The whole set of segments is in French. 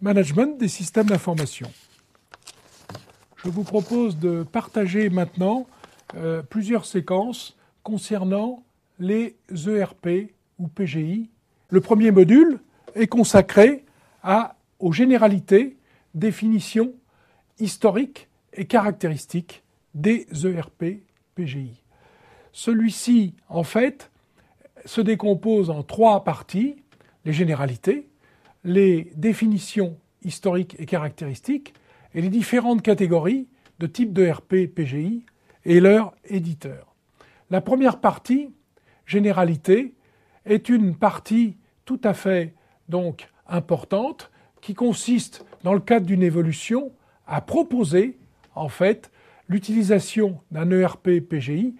Management des systèmes d'information. Je vous propose de partager maintenant euh, plusieurs séquences concernant les ERP ou PGI. Le premier module est consacré à, aux généralités, définitions historiques et caractéristiques des ERP PGI. Celui-ci, en fait, se décompose en trois parties, les généralités, les définitions historiques et caractéristiques et les différentes catégories de type de PGI et leurs éditeurs. La première partie, généralité, est une partie tout à fait donc importante qui consiste dans le cadre d'une évolution à proposer en fait l'utilisation d'un ERP PGI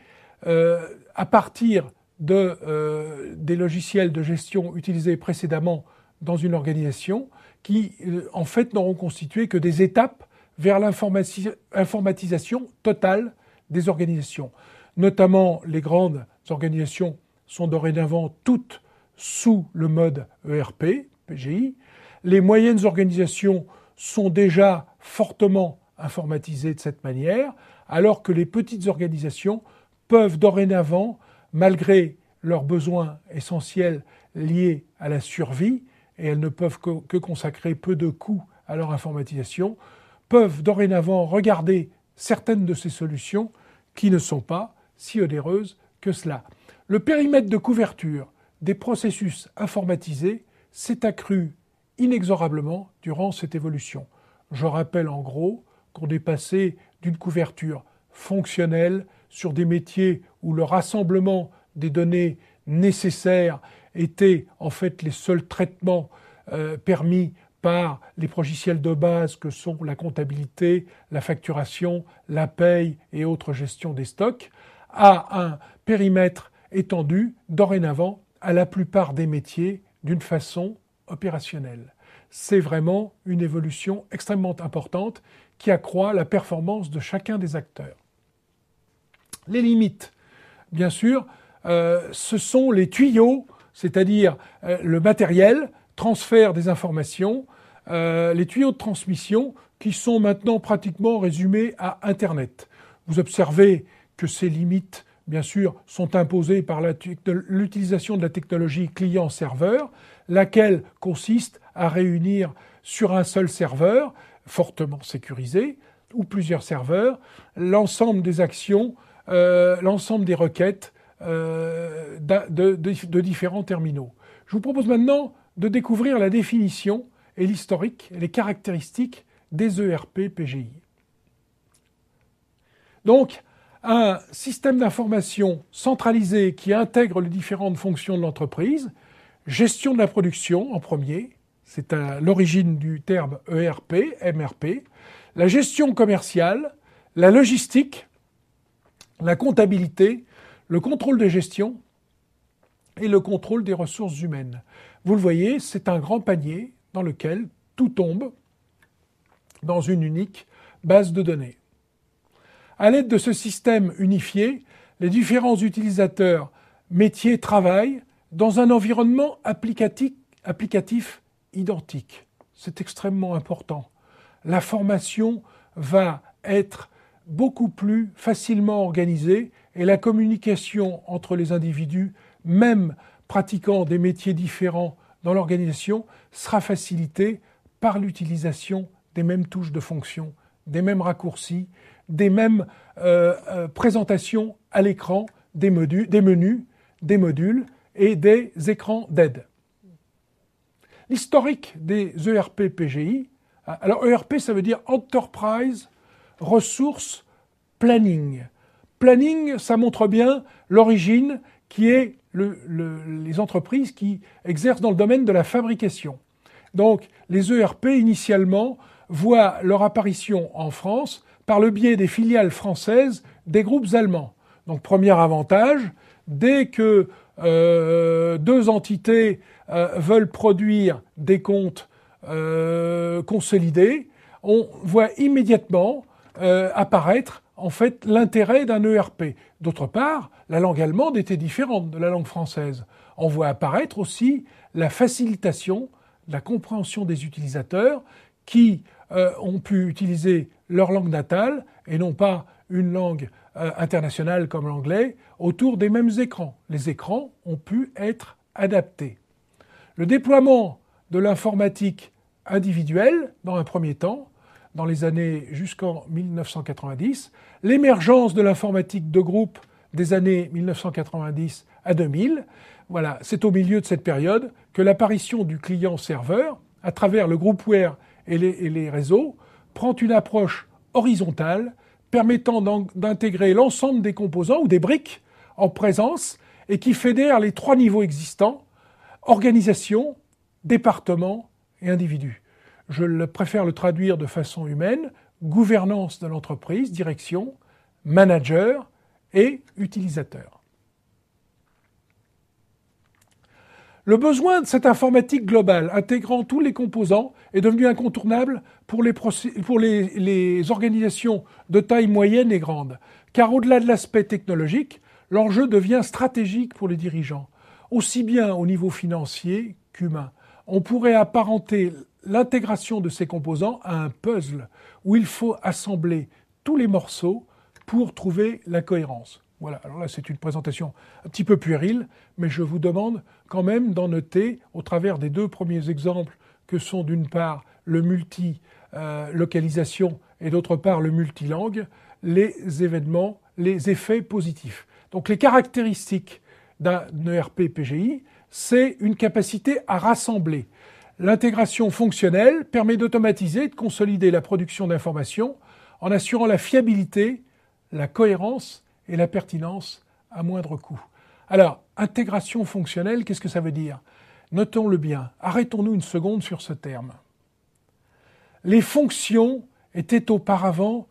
euh, à partir de, euh, des logiciels de gestion utilisés précédemment dans une organisation qui, euh, en fait, n'auront constitué que des étapes vers l'informatisation totale des organisations. Notamment, les grandes organisations sont dorénavant toutes sous le mode ERP, PGI. Les moyennes organisations sont déjà fortement informatisées de cette manière, alors que les petites organisations peuvent dorénavant, malgré leurs besoins essentiels liés à la survie, et elles ne peuvent que, consacrer peu de coûts à leur informatisation, peuvent dorénavant regarder certaines de ces solutions qui ne sont pas si onéreuses que cela. Le périmètre de couverture des processus informatisés s'est accru inexorablement durant cette évolution. Je rappelle en gros qu'on est passé d'une couverture fonctionnelle sur des métiers où le rassemblement des données nécessaires étaient en fait les seuls traitements euh, permis par les logiciels de base que sont la comptabilité, la facturation, la paye et autres gestions des stocks, à un périmètre étendu dorénavant à la plupart des métiers d'une façon opérationnelle. C'est vraiment une évolution extrêmement importante qui accroît la performance de chacun des acteurs. Les limites, bien sûr, euh, ce sont les tuyaux c'est-à-dire euh, le matériel, transfert des informations, euh, les tuyaux de transmission qui sont maintenant pratiquement résumés à Internet. Vous observez que ces limites, bien sûr, sont imposées par l'utilisation de la technologie client-serveur, laquelle consiste à réunir sur un seul serveur, fortement sécurisé, ou plusieurs serveurs, l'ensemble des actions, euh, l'ensemble des requêtes euh, de, de, différents terminaux. Je vous propose maintenant de découvrir la définition et l'historique, et les caractéristiques des ERP PGI. Donc, un système d'information centralisé qui intègre les différentes fonctions de l'entreprise, gestion de la production en premier, c'est à l'origine du terme ERP, MRP, la gestion commerciale, la logistique, la comptabilité le contrôle de gestion et le contrôle des ressources humaines. Vous le voyez, c'est un grand panier dans lequel tout tombe dans une unique base de données. À l'aide de ce système unifié, les différents utilisateurs métiers travaillent dans un environnement applicatif identique. C'est extrêmement important. La formation va être beaucoup plus facilement organisée et la communication entre les individus, même pratiquant des métiers différents dans l'organisation, sera facilitée par l'utilisation des mêmes touches de fonction, des mêmes raccourcis, des mêmes euh, euh, présentations à l'écran, des, des menus, des modules et des écrans d'aide. L'historique des ERP PGI, alors ERP ça veut dire Enterprise Resource Planning planning, ça montre bien l'origine qui est le, les entreprises qui exercent dans le domaine de la fabrication. Donc les ERP, initialement, voient leur apparition en France par le biais des filiales françaises des groupes allemands. Donc premier avantage, dès que euh, deux entités euh, veulent produire des comptes euh, consolidés, on voit immédiatement apparaître en fait l'intérêt d'un ERP. D'autre part, la langue allemande était différente de la langue française. On voit apparaître aussi la facilitation, la compréhension des utilisateurs qui euh, ont pu utiliser leur langue natale et non pas une langue euh, internationale comme l'anglais autour des mêmes écrans. Les écrans ont pu être adaptés. Le déploiement de l'informatique individuelle, dans un premier temps, dans les années jusqu'en 1990, l'émergence de l'informatique de groupe des années 1990 à 2000. Voilà, c'est au milieu de cette période que l'apparition du client-serveur, à travers le groupware et les, et les réseaux, prend une approche horizontale permettant d'intégrer l'ensemble des composants ou des briques en présence et qui fédère les trois niveaux existants, organisation, département et individu je le préfère le traduire de façon humaine, gouvernance de l'entreprise, direction, manager et utilisateur. Le besoin de cette informatique globale intégrant tous les composants est devenu incontournable pour les, les organisations de taille moyenne et grande, car au-delà de l'aspect technologique, l'enjeu devient stratégique pour les dirigeants, aussi bien au niveau financier qu'humain. On pourrait apparenter l'intégration de ces composants à un puzzle où il faut assembler tous les morceaux pour trouver la cohérence. Voilà, alors là c'est une présentation un petit peu puérile, mais je vous demande quand même d'en noter, au travers des deux premiers exemples que sont d'une part le multi-localisation euh, et d'autre part le multilangue, les événements, les effets positifs. Donc les caractéristiques d'un ERP PGI, c'est une capacité à rassembler. L'intégration fonctionnelle permet d'automatiser et de consolider la production d'informations en assurant la fiabilité, la cohérence et la pertinence à moindre coût. Alors, intégration fonctionnelle, qu'est-ce que ça veut dire Notons-le bien, arrêtons-nous une seconde sur ce terme. Les fonctions étaient auparavant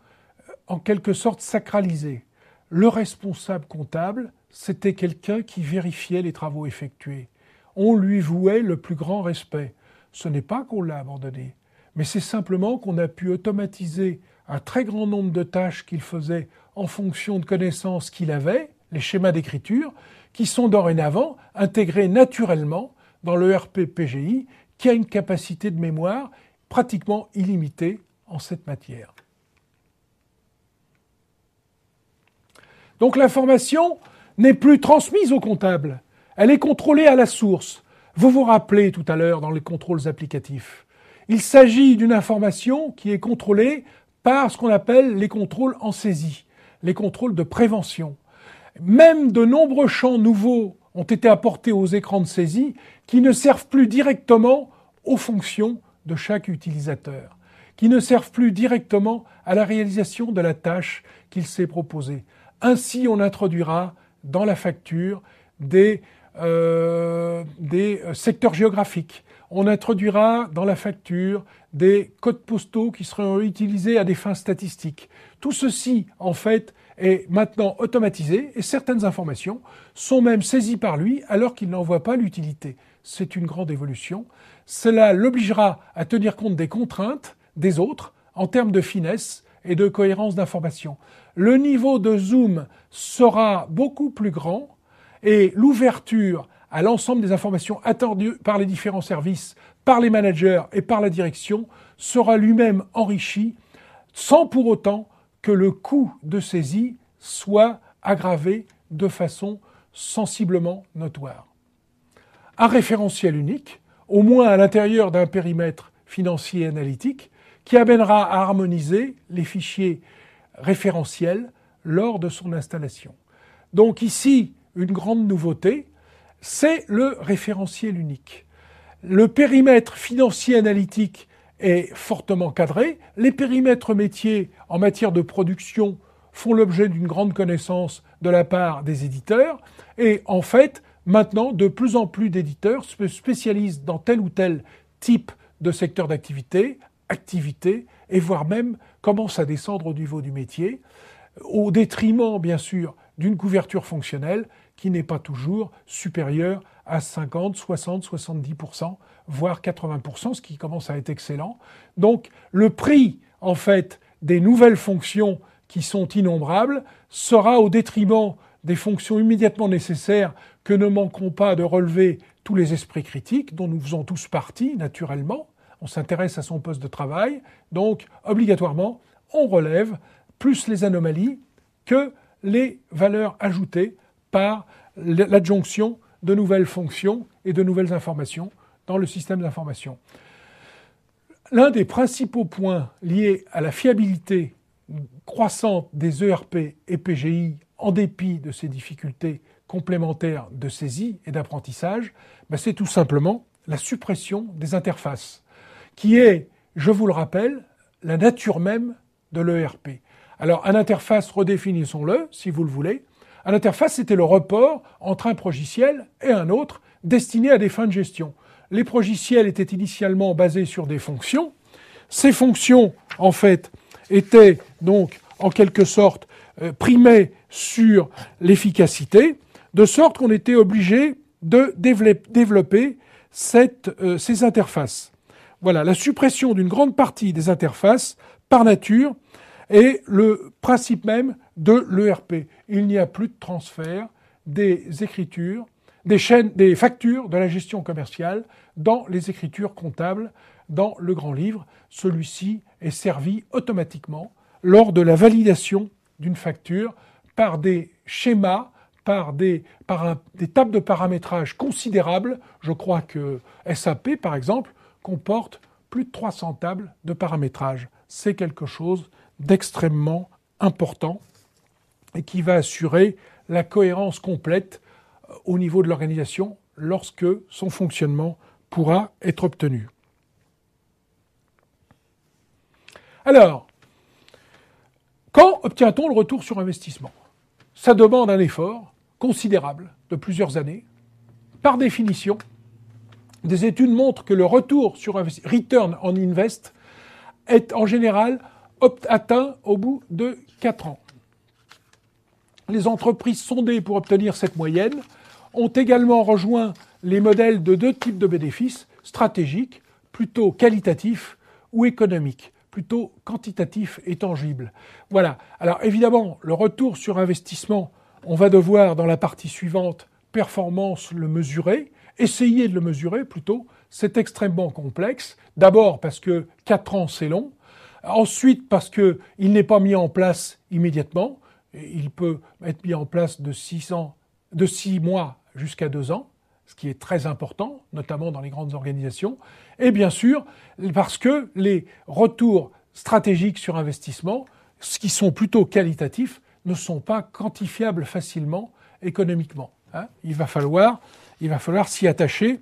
euh, en quelque sorte sacralisées. Le responsable comptable, c'était quelqu'un qui vérifiait les travaux effectués. On lui vouait le plus grand respect ce n'est pas qu'on l'a abandonné, mais c'est simplement qu'on a pu automatiser un très grand nombre de tâches qu'il faisait en fonction de connaissances qu'il avait, les schémas d'écriture, qui sont dorénavant intégrés naturellement dans le RPPGI, qui a une capacité de mémoire pratiquement illimitée en cette matière. Donc l'information n'est plus transmise au comptable, elle est contrôlée à la source. Vous vous rappelez tout à l'heure dans les contrôles applicatifs, il s'agit d'une information qui est contrôlée par ce qu'on appelle les contrôles en saisie, les contrôles de prévention. Même de nombreux champs nouveaux ont été apportés aux écrans de saisie qui ne servent plus directement aux fonctions de chaque utilisateur, qui ne servent plus directement à la réalisation de la tâche qu'il s'est proposée. Ainsi, on introduira dans la facture des euh, des euh, secteurs géographiques. On introduira dans la facture des codes postaux qui seront utilisés à des fins statistiques. Tout ceci, en fait, est maintenant automatisé et certaines informations sont même saisies par lui alors qu'il n'en voit pas l'utilité. C'est une grande évolution. Cela l'obligera à tenir compte des contraintes des autres en termes de finesse et de cohérence d'information. Le niveau de zoom sera beaucoup plus grand et l'ouverture à l'ensemble des informations attendues par les différents services, par les managers et par la direction sera lui-même enrichi sans pour autant que le coût de saisie soit aggravé de façon sensiblement notoire. Un référentiel unique, au moins à l'intérieur d'un périmètre financier et analytique, qui amènera à harmoniser les fichiers référentiels lors de son installation. Donc ici, une grande nouveauté, c'est le référentiel unique. Le périmètre financier analytique est fortement cadré, les périmètres métiers en matière de production font l'objet d'une grande connaissance de la part des éditeurs, et en fait, maintenant, de plus en plus d'éditeurs se spécialisent dans tel ou tel type de secteur d'activité, activité, et voire même commencent à descendre au niveau du métier, au détriment, bien sûr, d'une couverture fonctionnelle qui n'est pas toujours supérieure à 50, 60, 70%, voire 80%, ce qui commence à être excellent. Donc le prix, en fait, des nouvelles fonctions qui sont innombrables sera au détriment des fonctions immédiatement nécessaires que ne manqueront pas de relever tous les esprits critiques dont nous faisons tous partie, naturellement. On s'intéresse à son poste de travail, donc obligatoirement, on relève plus les anomalies que les valeurs ajoutées par l'adjonction de nouvelles fonctions et de nouvelles informations dans le système d'information. L'un des principaux points liés à la fiabilité croissante des ERP et PGI en dépit de ces difficultés complémentaires de saisie et d'apprentissage, ben, c'est tout simplement la suppression des interfaces, qui est, je vous le rappelle, la nature même de l'ERP. Alors, un interface, redéfinissons-le, si vous le voulez. Un interface, c'était le report entre un progiciel et un autre destiné à des fins de gestion. Les progiciels étaient initialement basés sur des fonctions. Ces fonctions, en fait, étaient donc, en quelque sorte, euh, primées sur l'efficacité, de sorte qu'on était obligé de développer euh, ces interfaces. Voilà, la suppression d'une grande partie des interfaces, par nature, et le principe même de l'ERP. Il n'y a plus de transfert des écritures, des des factures de la gestion commerciale dans les écritures comptables, dans le grand livre. Celui-ci est servi automatiquement lors de la validation d'une facture par des schémas, par, des, des tables de paramétrage considérables. Je crois que SAP, par exemple, comporte plus de 300 tables de paramétrage. C'est quelque chose d'extrêmement important et qui va assurer la cohérence complète euh, au niveau de l'organisation lorsque son fonctionnement pourra être obtenu. Alors, quand obtient-on le retour sur investissement Ça demande un effort considérable de plusieurs années. Par définition, des études montrent que le retour sur investissement return on invest est en général atteint au bout de 4 ans. Les entreprises sondées pour obtenir cette moyenne ont également rejoint les modèles de deux types de bénéfices, stratégiques, plutôt qualitatifs, ou économiques, plutôt quantitatifs et tangibles. Voilà. Alors évidemment, le retour sur investissement, on va devoir dans la partie suivante, performance, le mesurer, essayer de le mesurer plutôt, c'est extrêmement complexe. D'abord parce que 4 ans c'est long, Ensuite, parce qu'il n'est pas mis en place immédiatement, il peut être mis en place de six de mois jusqu'à deux ans, ce qui est très important, notamment dans les grandes organisations. Et bien sûr, parce que les retours stratégiques sur investissement, ce qui sont plutôt qualitatifs, ne sont pas quantifiables facilement économiquement. Hein. il va falloir, il va falloir s'y attacher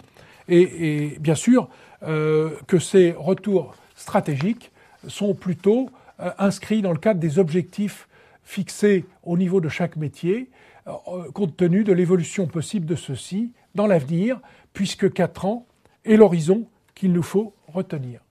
et, bien sûr euh, que ces retours stratégiques sont plutôt euh, inscrits dans le cadre des objectifs fixés au niveau de chaque métier, euh, euh, compte tenu de l'évolution possible de ceux-ci dans l'avenir, puisque 4 ans est l'horizon qu'il nous faut retenir.